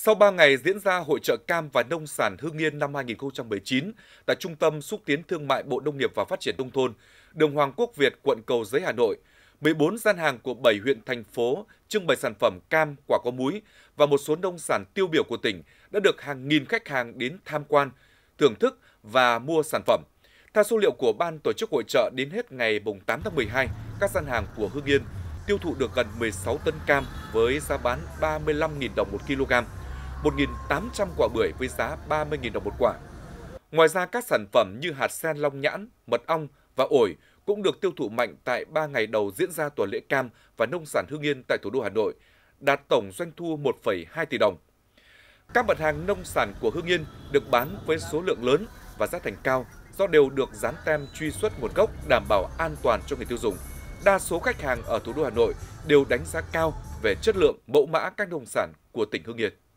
Sau 3 ngày diễn ra hội trợ cam và nông sản Hương Yên năm 2019 tại Trung tâm Xúc tiến Thương mại Bộ Nông nghiệp và Phát triển Nông thôn, đường Hoàng Quốc Việt, quận Cầu Giấy, Hà Nội, 14 gian hàng của 7 huyện, thành phố trưng bày sản phẩm cam, quả có múi và một số nông sản tiêu biểu của tỉnh đã được hàng nghìn khách hàng đến tham quan, thưởng thức và mua sản phẩm. Theo số liệu của ban tổ chức hội trợ đến hết ngày 8 tháng 12, các gian hàng của Hương Yên tiêu thụ được gần 16 tấn cam với giá bán 35.000 đồng một kg 1.800 quả bưởi với giá 30.000 đồng một quả. Ngoài ra, các sản phẩm như hạt sen long nhãn, mật ong và ổi cũng được tiêu thụ mạnh tại 3 ngày đầu diễn ra tuần lễ cam và nông sản Hương Yên tại thủ đô Hà Nội, đạt tổng doanh thu 1,2 tỷ đồng. Các mặt hàng nông sản của Hương Yên được bán với số lượng lớn và giá thành cao do đều được dán tem truy xuất nguồn gốc đảm bảo an toàn cho người tiêu dùng. Đa số khách hàng ở thủ đô Hà Nội đều đánh giá cao về chất lượng mẫu mã các nông sản của tỉnh hương Yên.